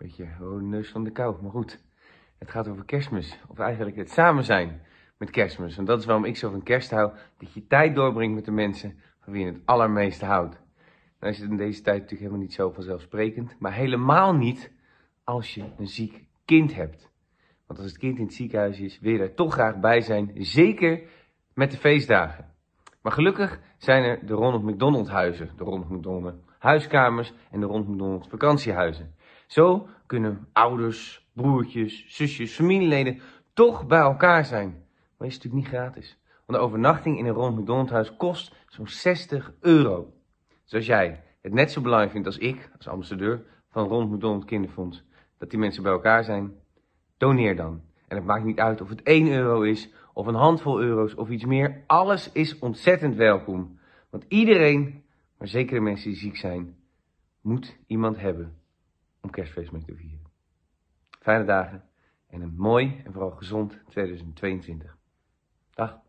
Beetje oh, neus van de kou, maar goed. Het gaat over kerstmis, of eigenlijk het samen zijn met kerstmis. En dat is waarom ik zo van kerst hou, dat je tijd doorbrengt met de mensen van wie je het allermeeste houdt. Dan nou is het in deze tijd natuurlijk helemaal niet zo vanzelfsprekend, maar helemaal niet als je een ziek kind hebt. Want als het kind in het ziekenhuis is, wil je er toch graag bij zijn, zeker met de feestdagen. Maar gelukkig zijn er de Ronald McDonald huizen, de Ronald McDonald huiskamers en de Ronald McDonald vakantiehuizen. Zo kunnen ouders, broertjes, zusjes, familieleden toch bij elkaar zijn. Maar is natuurlijk niet gratis. Want de overnachting in een rond McDonald's kost zo'n 60 euro. Dus als jij het net zo belangrijk vindt als ik, als ambassadeur van Rond McDonald Kinderfonds, dat die mensen bij elkaar zijn, doneer dan. En het maakt niet uit of het 1 euro is, of een handvol euro's, of iets meer. Alles is ontzettend welkom. Want iedereen, maar zeker de mensen die ziek zijn, moet iemand hebben om kerstfeest mee te vieren. Fijne dagen en een mooi en vooral gezond 2022. Dag.